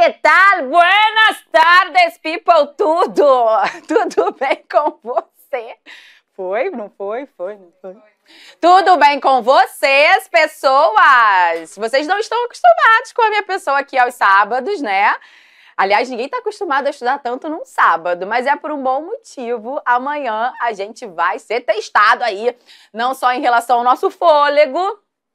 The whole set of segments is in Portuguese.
que tal? Buenas tardes, people, tudo! Tudo bem com você? Foi? Não foi? Foi, não foi? Tudo bem com vocês, pessoas? Vocês não estão acostumados com a minha pessoa aqui aos sábados, né? Aliás, ninguém está acostumado a estudar tanto num sábado, mas é por um bom motivo. Amanhã a gente vai ser testado aí, não só em relação ao nosso fôlego,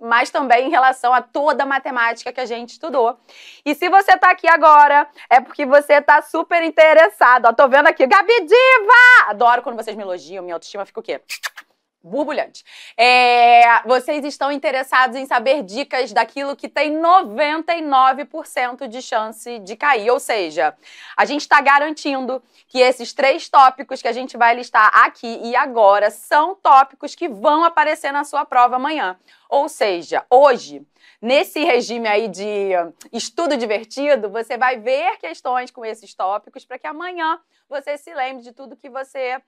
mas também em relação a toda a matemática que a gente estudou. E se você está aqui agora, é porque você está super interessado. Ó, tô vendo aqui, Gabi Diva! Adoro quando vocês me elogiam, minha autoestima fica o quê? burbulhante. É, vocês estão interessados em saber dicas daquilo que tem 99% de chance de cair. Ou seja, a gente está garantindo que esses três tópicos que a gente vai listar aqui e agora são tópicos que vão aparecer na sua prova amanhã. Ou seja, hoje, nesse regime aí de estudo divertido, você vai ver questões com esses tópicos para que amanhã você se lembre de tudo que você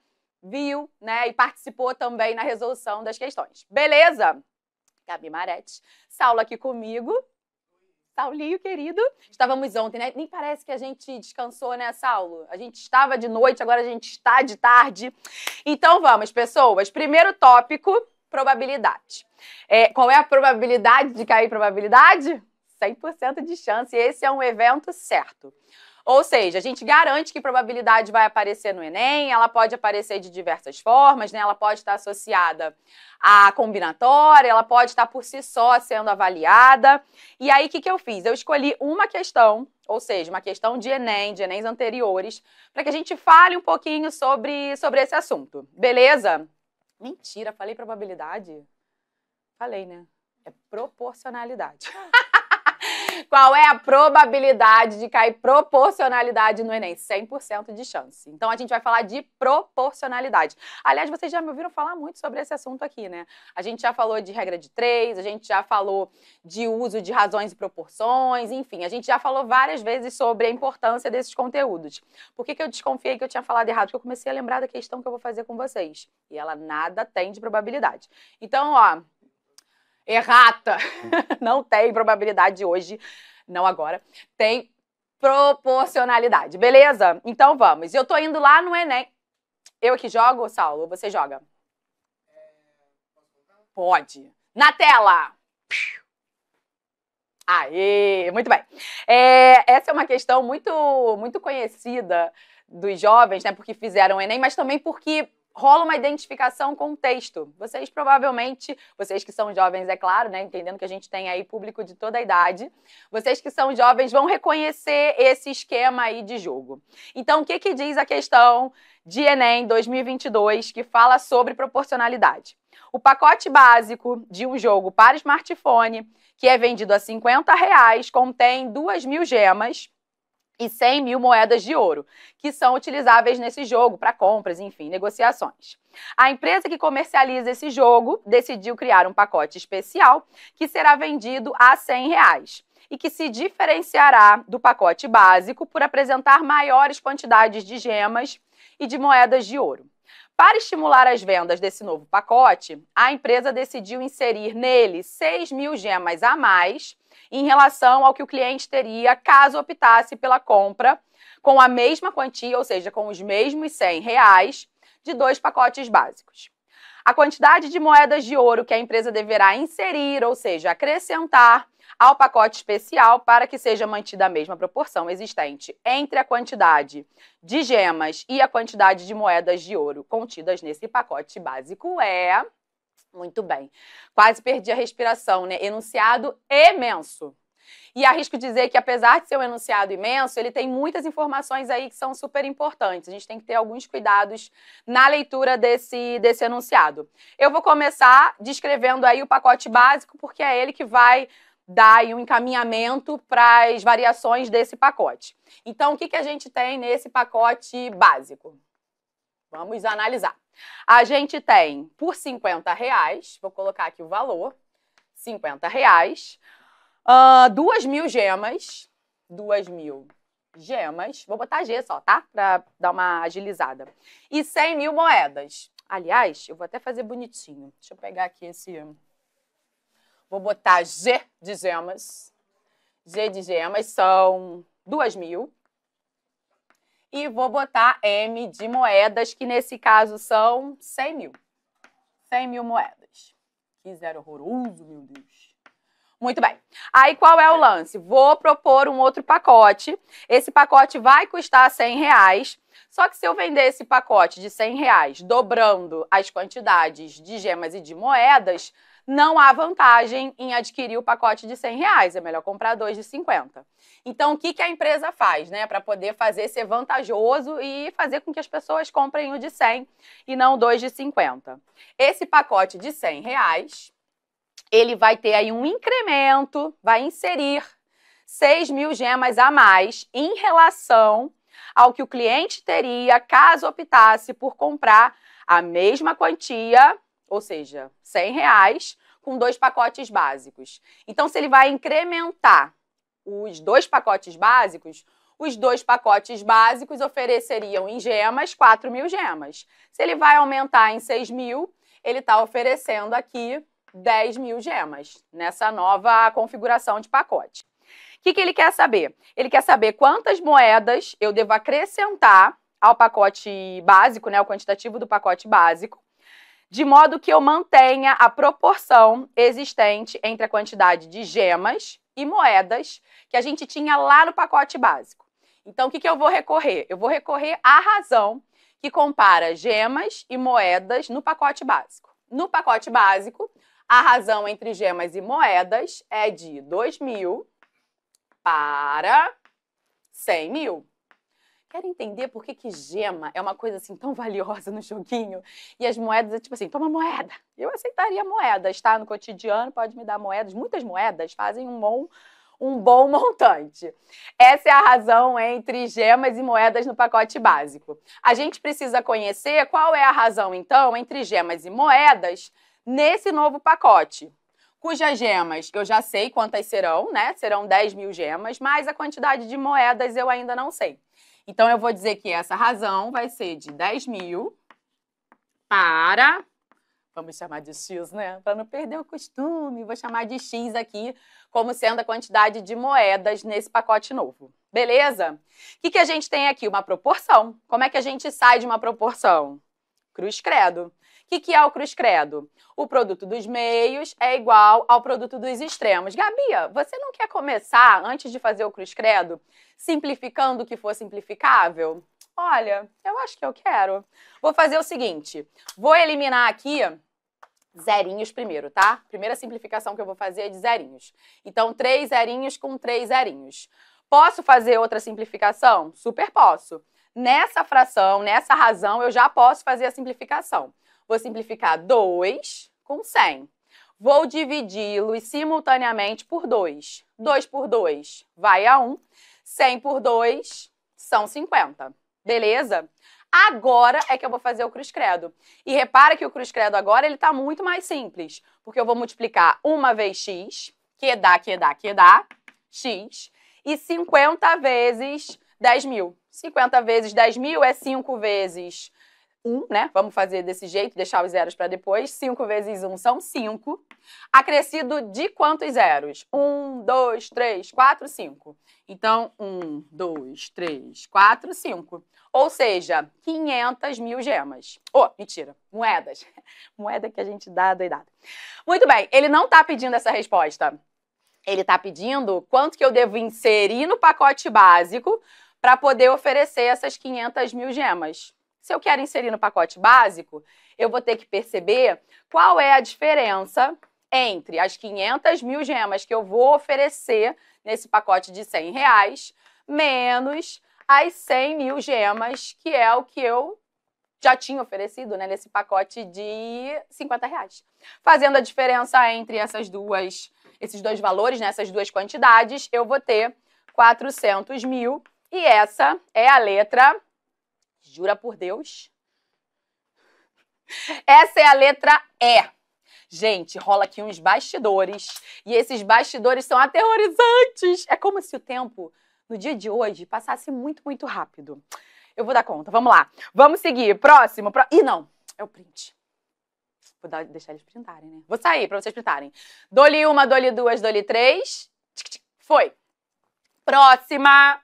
viu né, e participou também na resolução das questões. Beleza? Gabi Marete, Saulo aqui comigo. Saulinho, querido. Estávamos ontem, né? Nem parece que a gente descansou, né, Saulo? A gente estava de noite, agora a gente está de tarde. Então vamos, pessoas. Primeiro tópico, probabilidade. É, qual é a probabilidade de cair probabilidade? 100% de chance. Esse é um evento certo. Ou seja, a gente garante que probabilidade vai aparecer no Enem, ela pode aparecer de diversas formas, né? Ela pode estar associada à combinatória, ela pode estar por si só sendo avaliada. E aí, o que, que eu fiz? Eu escolhi uma questão, ou seja, uma questão de Enem, de Enems anteriores, para que a gente fale um pouquinho sobre, sobre esse assunto. Beleza? Mentira, falei probabilidade? Falei, né? É proporcionalidade. Qual é a probabilidade de cair proporcionalidade no Enem? 100% de chance. Então a gente vai falar de proporcionalidade. Aliás, vocês já me ouviram falar muito sobre esse assunto aqui, né? A gente já falou de regra de três, a gente já falou de uso de razões e proporções, enfim, a gente já falou várias vezes sobre a importância desses conteúdos. Por que, que eu desconfiei que eu tinha falado errado? Porque eu comecei a lembrar da questão que eu vou fazer com vocês. E ela nada tem de probabilidade. Então, ó, errata. Hum. não tem probabilidade hoje, não agora. Tem proporcionalidade, beleza? Então vamos. Eu tô indo lá no Enem. Eu que jogo, Saulo, você joga? Pode. Na tela! Aê! Muito bem. É, essa é uma questão muito, muito conhecida dos jovens, né? Porque fizeram o Enem, mas também porque rola uma identificação com o texto. Vocês provavelmente, vocês que são jovens, é claro, né, entendendo que a gente tem aí público de toda a idade, vocês que são jovens vão reconhecer esse esquema aí de jogo. Então, o que que diz a questão de Enem 2022 que fala sobre proporcionalidade? O pacote básico de um jogo para smartphone, que é vendido a 50 reais, contém 2 mil gemas, e 100 mil moedas de ouro, que são utilizáveis nesse jogo para compras, enfim, negociações. A empresa que comercializa esse jogo decidiu criar um pacote especial que será vendido a 100 reais e que se diferenciará do pacote básico por apresentar maiores quantidades de gemas e de moedas de ouro. Para estimular as vendas desse novo pacote, a empresa decidiu inserir nele 6 mil gemas a mais em relação ao que o cliente teria caso optasse pela compra com a mesma quantia, ou seja, com os mesmos 100 reais, de dois pacotes básicos. A quantidade de moedas de ouro que a empresa deverá inserir, ou seja, acrescentar ao pacote especial para que seja mantida a mesma proporção existente entre a quantidade de gemas e a quantidade de moedas de ouro contidas nesse pacote básico é muito bem. Quase perdi a respiração, né? Enunciado imenso. E arrisco dizer que, apesar de ser um enunciado imenso, ele tem muitas informações aí que são super importantes. A gente tem que ter alguns cuidados na leitura desse, desse enunciado. Eu vou começar descrevendo aí o pacote básico, porque é ele que vai dar um encaminhamento para as variações desse pacote. Então, o que, que a gente tem nesse pacote básico? Vamos analisar. A gente tem por 50 reais, vou colocar aqui o valor, 50 reais, uh, duas mil gemas, duas mil gemas, vou botar G só, tá? Pra dar uma agilizada. E 100 mil moedas. Aliás, eu vou até fazer bonitinho. Deixa eu pegar aqui esse... Vou botar G de gemas. G de gemas são 2 mil, e vou botar M de moedas, que nesse caso são 100 mil. 100 mil moedas. Que zero horroroso, meu Deus. Muito bem. Aí qual é o lance? Vou propor um outro pacote. Esse pacote vai custar 100 reais. Só que se eu vender esse pacote de 100 reais, dobrando as quantidades de gemas e de moedas, não há vantagem em adquirir o pacote de 100 reais, é melhor comprar dois de 50. Então, o que, que a empresa faz né, para poder fazer ser vantajoso e fazer com que as pessoas comprem o de 100 e não dois de 50? Esse pacote de 100 reais, ele vai ter aí um incremento, vai inserir 6 mil gemas a mais em relação ao que o cliente teria caso optasse por comprar a mesma quantia ou seja, 100 reais com dois pacotes básicos. Então, se ele vai incrementar os dois pacotes básicos, os dois pacotes básicos ofereceriam em gemas 4 mil gemas. Se ele vai aumentar em 6 mil, ele está oferecendo aqui 10 mil gemas nessa nova configuração de pacote. O que, que ele quer saber? Ele quer saber quantas moedas eu devo acrescentar ao pacote básico, né, o quantitativo do pacote básico, de modo que eu mantenha a proporção existente entre a quantidade de gemas e moedas que a gente tinha lá no pacote básico. Então, o que, que eu vou recorrer? Eu vou recorrer à razão que compara gemas e moedas no pacote básico. No pacote básico, a razão entre gemas e moedas é de 2 mil para 100 mil. Quero entender por que, que gema é uma coisa assim tão valiosa no joguinho e as moedas é tipo assim, toma moeda. Eu aceitaria moeda, está no cotidiano, pode me dar moedas. Muitas moedas fazem um bom um bom montante. Essa é a razão entre gemas e moedas no pacote básico. A gente precisa conhecer qual é a razão, então, entre gemas e moedas nesse novo pacote. Cujas gemas eu já sei quantas serão, né? Serão 10 mil gemas, mas a quantidade de moedas eu ainda não sei. Então, eu vou dizer que essa razão vai ser de 10 mil para vamos chamar de X, né? Para não perder o costume, vou chamar de X aqui, como sendo a quantidade de moedas nesse pacote novo. Beleza? O que, que a gente tem aqui? Uma proporção. Como é que a gente sai de uma proporção? Cruz credo. O que, que é o cruz credo? O produto dos meios é igual ao produto dos extremos. Gabia, você não quer começar, antes de fazer o cruz credo, simplificando o que for simplificável? Olha, eu acho que eu quero. Vou fazer o seguinte, vou eliminar aqui zerinhos primeiro, tá? Primeira simplificação que eu vou fazer é de zerinhos. Então, três zerinhos com três zerinhos. Posso fazer outra simplificação? Super posso. Nessa fração, nessa razão, eu já posso fazer a simplificação. Vou simplificar 2 com 100. Vou dividi-los simultaneamente por 2. 2 por 2 vai a 1. 100 por 2 são 50. Beleza? Agora é que eu vou fazer o cruz credo. E repara que o cruz credo agora está muito mais simples, porque eu vou multiplicar 1 vez x, que dá, que dá, que dá, x, e 50 vezes 10 mil. 50 vezes 10 mil é 5 vezes 1, né? Vamos fazer desse jeito, deixar os zeros para depois. 5 vezes 1 são 5. Acrescido de quantos zeros? 1, 2, 3, 4, 5. Então, 1, 2, 3, 4, 5. Ou seja, 500 mil gemas. Oh, mentira, moedas. Moeda que a gente dá doidada. Muito bem, ele não está pedindo essa resposta. Ele está pedindo quanto que eu devo inserir no pacote básico para poder oferecer essas 500 mil gemas. Se eu quero inserir no pacote básico, eu vou ter que perceber qual é a diferença entre as 500 mil gemas que eu vou oferecer nesse pacote de 100 reais, menos as 100 mil gemas, que é o que eu já tinha oferecido né, nesse pacote de 50 reais. Fazendo a diferença entre essas duas, esses dois valores, né, essas duas quantidades, eu vou ter 400 mil. E essa é a letra Jura por Deus? Essa é a letra E. Gente, rola aqui uns bastidores. E esses bastidores são aterrorizantes. É como se o tempo, no dia de hoje, passasse muito, muito rápido. Eu vou dar conta. Vamos lá. Vamos seguir. Próximo. Pro... Ih, não. É o print. Vou dar, deixar eles printarem, né? Vou sair pra vocês printarem. Dole uma, dole duas, dole três. Foi. Próxima.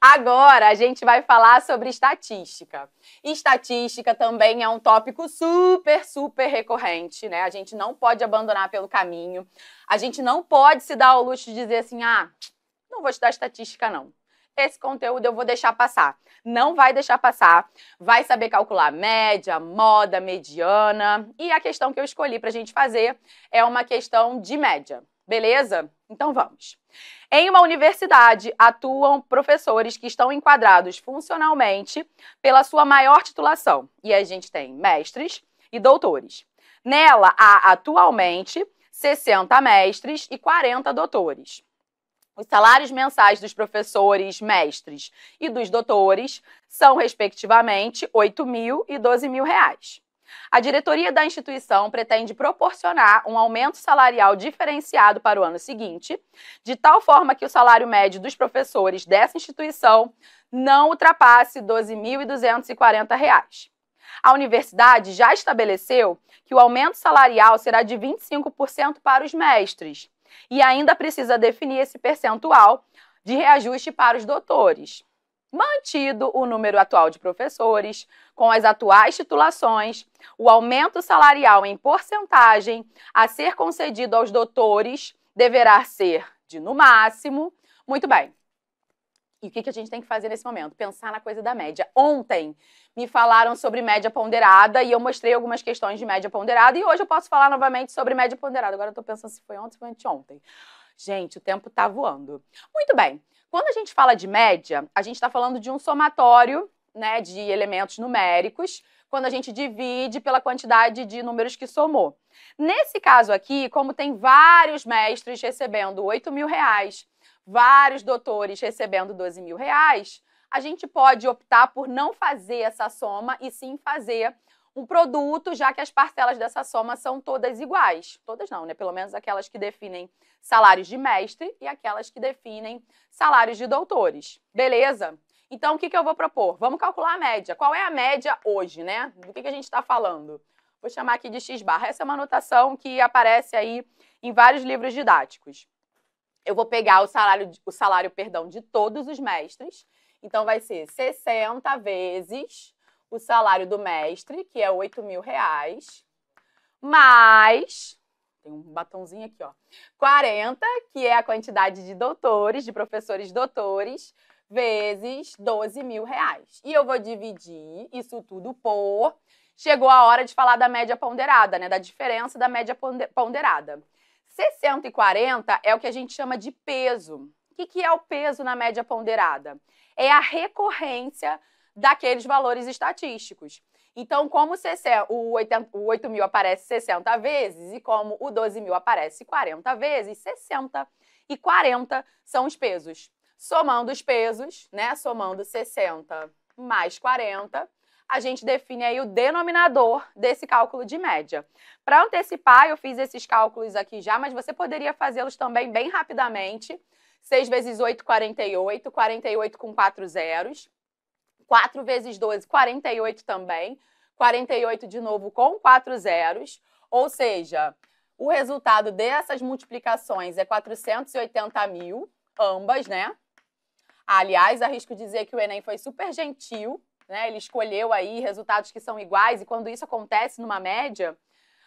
Agora a gente vai falar sobre estatística. Estatística também é um tópico super, super recorrente, né? A gente não pode abandonar pelo caminho. A gente não pode se dar ao luxo de dizer assim: ah, não vou estudar estatística, não. Esse conteúdo eu vou deixar passar. Não vai deixar passar. Vai saber calcular média, moda, mediana. E a questão que eu escolhi para a gente fazer é uma questão de média, beleza? Então vamos. Em uma universidade atuam professores que estão enquadrados funcionalmente pela sua maior titulação. E a gente tem mestres e doutores. Nela há atualmente 60 mestres e 40 doutores. Os salários mensais dos professores, mestres e dos doutores são, respectivamente, 8 mil e 12 mil reais. A diretoria da instituição pretende proporcionar um aumento salarial diferenciado para o ano seguinte, de tal forma que o salário médio dos professores dessa instituição não ultrapasse R$ 12.240. A universidade já estabeleceu que o aumento salarial será de 25% para os mestres e ainda precisa definir esse percentual de reajuste para os doutores mantido o número atual de professores, com as atuais titulações, o aumento salarial em porcentagem a ser concedido aos doutores deverá ser de no máximo. Muito bem. E o que, a gente tem que fazer nesse momento? Pensar na coisa da média. Ontem me falaram sobre média ponderada e eu mostrei algumas questões de média ponderada e hoje eu posso falar novamente sobre média ponderada. Agora eu tô pensando se foi ontem ou foi anteontem. Gente, o tempo tá voando. Muito bem. Quando a gente fala de média, a gente está falando de um somatório né, de elementos numéricos quando a gente divide pela quantidade de números que somou. Nesse caso aqui, como tem vários mestres recebendo 8 mil reais, vários doutores recebendo 12 mil reais, a gente pode optar por não fazer essa soma e sim fazer um produto, já que as parcelas dessa soma são todas iguais. Todas não, né? Pelo menos aquelas que definem salários de mestre e aquelas que definem salários de doutores. Beleza? Então, o que, que eu vou propor? Vamos calcular a média. Qual é a média hoje, né? Do que, que a gente está falando? Vou chamar aqui de x barra. Essa é uma notação que aparece aí em vários livros didáticos. Eu vou pegar o salário, o salário, perdão, de todos os mestres. Então, vai ser 60 vezes o salário do mestre, que é 8 mil reais, mais tem um batonzinho aqui, ó. 40, que é a quantidade de doutores, de professores doutores, vezes 12 mil reais. E eu vou dividir isso tudo por. Chegou a hora de falar da média ponderada, né? Da diferença da média ponderada. 640 é o que a gente chama de peso. O que, que é o peso na média ponderada? É a recorrência daqueles valores estatísticos. Então, como o, 80, o 8 mil aparece 60 vezes e como o 12 mil aparece 40 vezes, 60 e 40 são os pesos. Somando os pesos, né? Somando 60 mais 40, a gente define aí o denominador desse cálculo de média. Para antecipar, eu fiz esses cálculos aqui já, mas você poderia fazê-los também bem rapidamente. 6 vezes 8, 48. 48 com 4 zeros. 4 vezes 12, 48 também. 48 de novo com quatro zeros. Ou seja, o resultado dessas multiplicações é 480 mil, ambas, né? Aliás, arrisco dizer que o Enem foi super gentil, né? Ele escolheu aí resultados que são iguais e quando isso acontece numa média,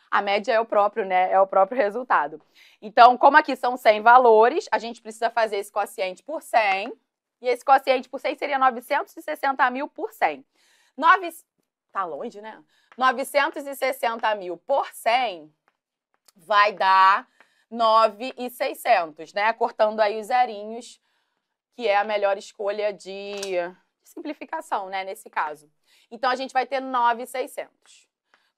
a média é o próprio, né? É o próprio resultado. Então, como aqui são 100 valores, a gente precisa fazer esse quociente por 100 e esse quociente por 100 seria 960 mil por 100. 9... Tá longe, né? 960 mil por 100 vai dar 9,600, né? Cortando aí os zerinhos, que é a melhor escolha de simplificação, né? Nesse caso. Então, a gente vai ter 9,600.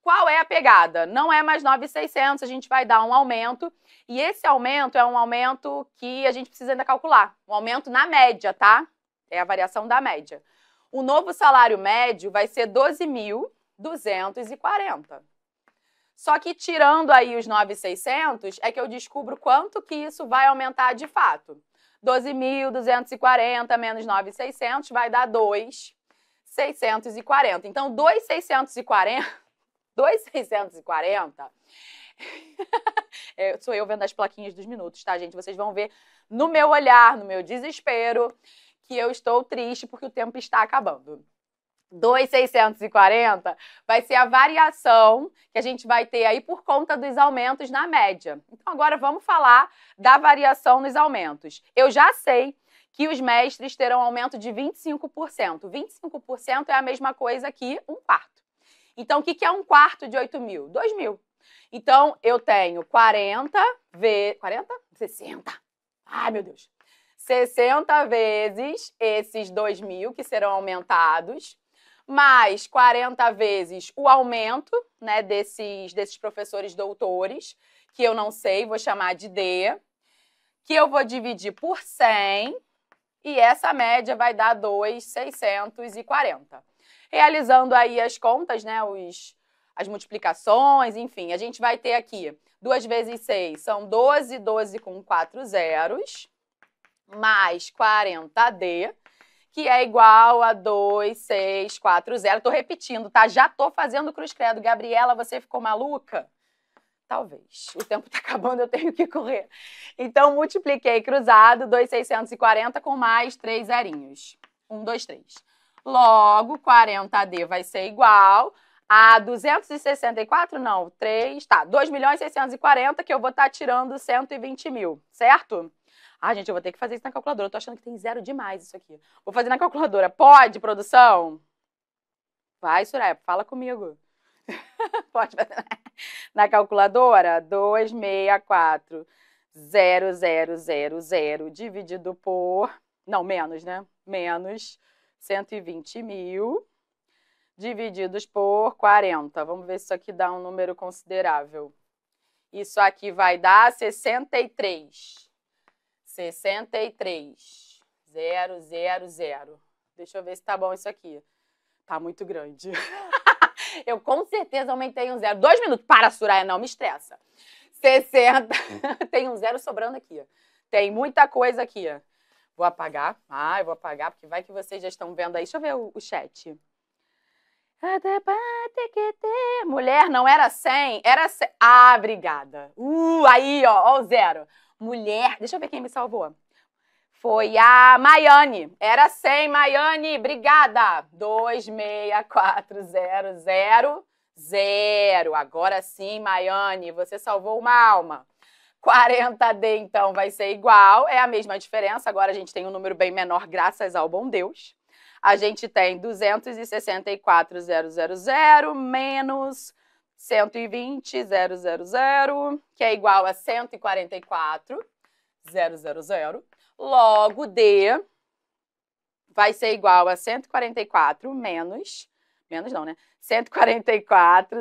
Qual é a pegada? Não é mais 9,600, a gente vai dar um aumento. E esse aumento é um aumento que a gente precisa ainda calcular. Um aumento na média, tá? É a variação da média. O novo salário médio vai ser 12.240. Só que tirando aí os 9,600, é que eu descubro quanto que isso vai aumentar de fato. 12.240 menos 9,600 vai dar 2,640. Então, 2,640 2,640. é, sou eu vendo as plaquinhas dos minutos, tá, gente? Vocês vão ver no meu olhar, no meu desespero, que eu estou triste porque o tempo está acabando. 2,640 vai ser a variação que a gente vai ter aí por conta dos aumentos na média. Então, agora vamos falar da variação nos aumentos. Eu já sei que os mestres terão aumento de 25%. 25% é a mesma coisa que um quarto. Então, o que, que é um quarto de 8 mil? 2 mil. Então, eu tenho 40 vezes... 40? 60. Ai, meu Deus. 60 vezes esses 2 mil que serão aumentados, mais 40 vezes o aumento né, desses, desses professores doutores, que eu não sei, vou chamar de D, que eu vou dividir por 100, e essa média vai dar 2,640 realizando aí as contas, né, os, as multiplicações, enfim. A gente vai ter aqui 2 vezes 6 são 12, 12 com 4 zeros, mais 40D, que é igual a 2, 6, 4, 0. Tô repetindo, tá? Já tô fazendo cruz credo. Gabriela, você ficou maluca? Talvez. O tempo tá acabando, eu tenho que correr. Então, multipliquei cruzado, 2,640 com mais 3 zerinhos. 1, 2, 3. Logo, 40D vai ser igual a 264, não, 3, tá, 2.640, milhões que eu vou estar tá tirando 120 mil, certo? Ah, gente, eu vou ter que fazer isso na calculadora, eu tô achando que tem zero demais isso aqui. Vou fazer na calculadora, pode, produção? Vai, Suraya, fala comigo. pode fazer na calculadora? 264, 0000, dividido por, não, menos, né? Menos 120 mil divididos por 40. Vamos ver se isso aqui dá um número considerável. Isso aqui vai dar 63. 63. 0, 0, 0. Deixa eu ver se tá bom isso aqui. Tá muito grande. eu com certeza aumentei um zero. Dois minutos. Para, Suraya, não me estressa. 60. Tem um zero sobrando aqui. Tem muita coisa aqui. Vou apagar. Ah, eu vou apagar, porque vai que vocês já estão vendo aí. Deixa eu ver o, o chat. Mulher, não era 100, era 100. Ah, obrigada. Uh, aí, ó, ó o zero. Mulher, deixa eu ver quem me salvou. Foi a Maiane. Era 100, Maiane. Obrigada. 26400. Zero. Agora sim, Maiane, você salvou uma alma. 40D, então, vai ser igual, é a mesma diferença. Agora a gente tem um número bem menor, graças ao bom Deus. A gente tem 264,000 menos 120,000, que é igual a 144,000. Logo, D vai ser igual a 144 menos menos não, né? 144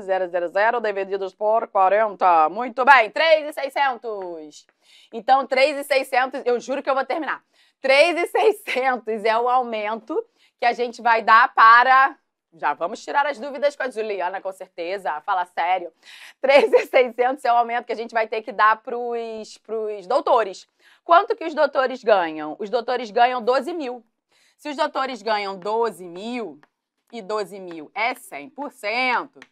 divididos por 40. Muito bem, 3,600. Então, 3,600, eu juro que eu vou terminar. 3,600 é o aumento que a gente vai dar para já vamos tirar as dúvidas com a Juliana, com certeza. Fala sério. 3,600 é o aumento que a gente vai ter que dar para os doutores. Quanto que os doutores ganham? Os doutores ganham 12 mil. Se os doutores ganham 12 mil, e 12 mil é 100%,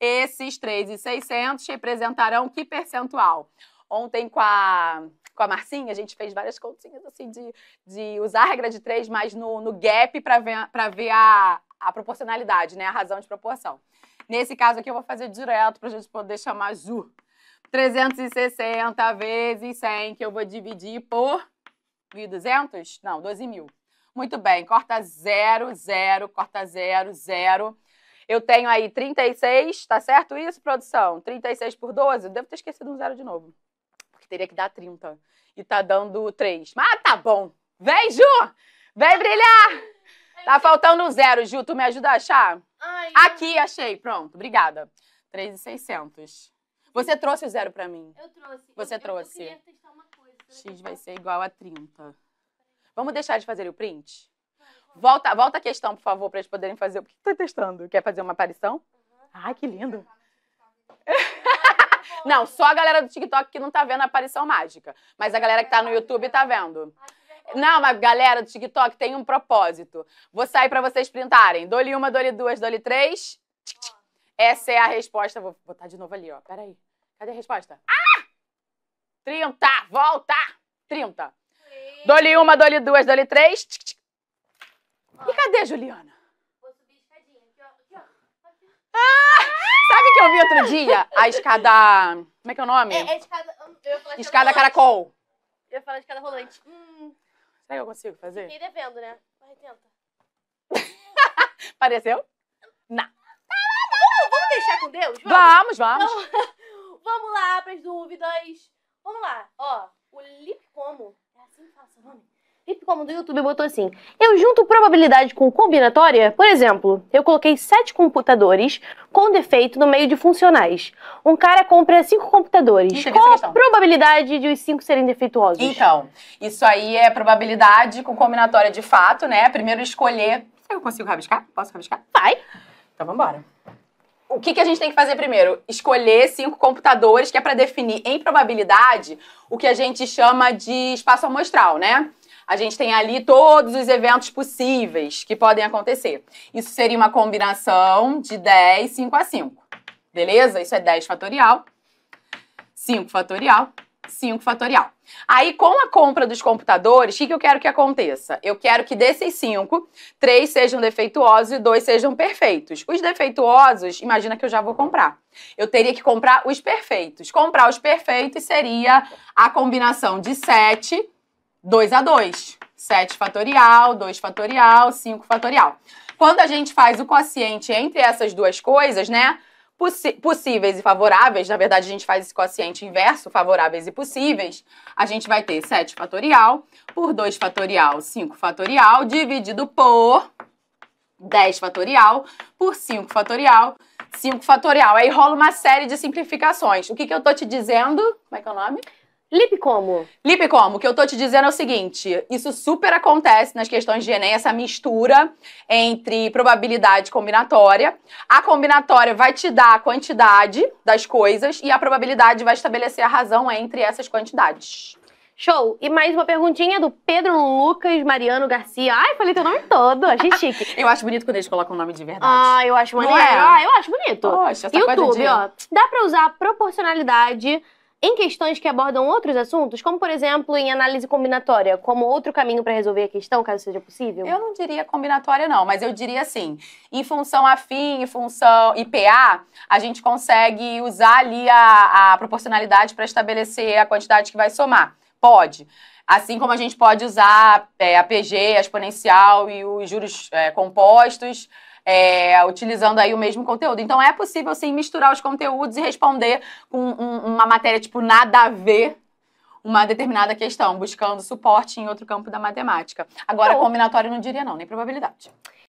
esses 3,600 representarão que percentual? Ontem com a, com a Marcinha, a gente fez várias continhas assim de, de usar a regra de 3, mas no, no gap para ver, pra ver a, a proporcionalidade, né? a razão de proporção. Nesse caso aqui eu vou fazer direto para a gente poder chamar Ju. 360 vezes 100, que eu vou dividir por 1.200? Não, 12 mil. Muito bem, corta zero, zero, corta zero, zero. Eu tenho aí 36, tá certo isso, produção? 36 por 12? devo ter esquecido um zero de novo. Porque teria que dar 30. E tá dando 3. Mas ah, tá bom. Vem, Ju! Vem brilhar! Tá faltando um zero, Ju. Tu me ajuda a achar? Ai, Aqui, achei. Pronto, obrigada. 3,600. Você trouxe o zero pra mim. Eu trouxe. Você eu, trouxe. eu queria testar uma coisa. X vai ser igual a 30. Vamos deixar de fazer o print? Volta, volta a questão, por favor, para eles poderem fazer. O que está testando? Quer fazer uma aparição? Ai, que lindo. não, só a galera do TikTok que não tá vendo a aparição mágica. Mas a galera que tá no YouTube tá vendo. Não, mas galera do TikTok tem um propósito. Vou sair para vocês printarem. Dole uma, dole duas, dole três. Essa é a resposta. Vou botar de novo ali, ó. Peraí. Cadê a resposta? Ah! 30! Volta! 30. Dole uma, dole duas, dole três. E cadê, Juliana? Ah! Sabe o que eu vi outro dia? A escada. Como é que é o nome? É, é escada. escada, escada caracol. Eu ia falar escada rolante. Hum. Será que eu consigo fazer? Fiquei devendo, né? Vai, tenta. Pareceu? Não. Vamos, tá, tá, tá, vamos deixar com Deus? Vamos, vamos. Vamos, vamos lá para as dúvidas. Vamos lá. Ó, o lip como assim Como do YouTube botou assim: Eu junto probabilidade com combinatória? Por exemplo, eu coloquei sete computadores com defeito no meio de funcionais. Um cara compra cinco computadores. Não Qual a probabilidade de os cinco serem defeituosos? Então, isso aí é probabilidade com combinatória de fato, né? Primeiro escolher. Eu consigo rabiscar? Posso rabiscar? Vai! Então vambora o que, que a gente tem que fazer primeiro? Escolher cinco computadores que é para definir em probabilidade o que a gente chama de espaço amostral, né? A gente tem ali todos os eventos possíveis que podem acontecer. Isso seria uma combinação de 10, 5 a 5. Beleza? Isso é 10 fatorial, 5 fatorial 5 fatorial. Aí, com a compra dos computadores, o que, que eu quero que aconteça? Eu quero que desses 5, 3 sejam defeituosos e 2 sejam perfeitos. Os defeituosos, imagina que eu já vou comprar. Eu teria que comprar os perfeitos. Comprar os perfeitos seria a combinação de 7, 2 a 2. 7 fatorial, 2 fatorial, 5 fatorial. Quando a gente faz o quociente entre essas duas coisas, né? possíveis e favoráveis, na verdade a gente faz esse quociente inverso, favoráveis e possíveis, a gente vai ter 7 fatorial por 2 fatorial, 5 fatorial, dividido por 10 fatorial por 5 fatorial, 5 fatorial. Aí rola uma série de simplificações. O que, que eu estou te dizendo? Como é que é o nome? Lip como? Lip como? O que eu tô te dizendo é o seguinte: isso super acontece nas questões de Enem, essa mistura entre probabilidade e combinatória. A combinatória vai te dar a quantidade das coisas e a probabilidade vai estabelecer a razão entre essas quantidades. Show! E mais uma perguntinha do Pedro Lucas Mariano Garcia. Ai, falei teu nome todo, achei chique. eu acho bonito quando eles colocam o nome de verdade. Ah, eu acho maneiro. É? Ah, eu acho bonito. Poxa, essa YouTube, ó. Dá pra usar a proporcionalidade em questões que abordam outros assuntos, como por exemplo em análise combinatória, como outro caminho para resolver a questão, caso seja possível? Eu não diria combinatória não, mas eu diria assim, em função afim, em função IPA, a gente consegue usar ali a, a proporcionalidade para estabelecer a quantidade que vai somar. Pode. Assim como a gente pode usar é, a PG, a exponencial e os juros é, compostos é, utilizando aí o mesmo conteúdo. Então é possível sim misturar os conteúdos e responder com um, uma matéria tipo nada a ver uma determinada questão, buscando suporte em outro campo da matemática. Agora, combinatório não diria não, nem probabilidade.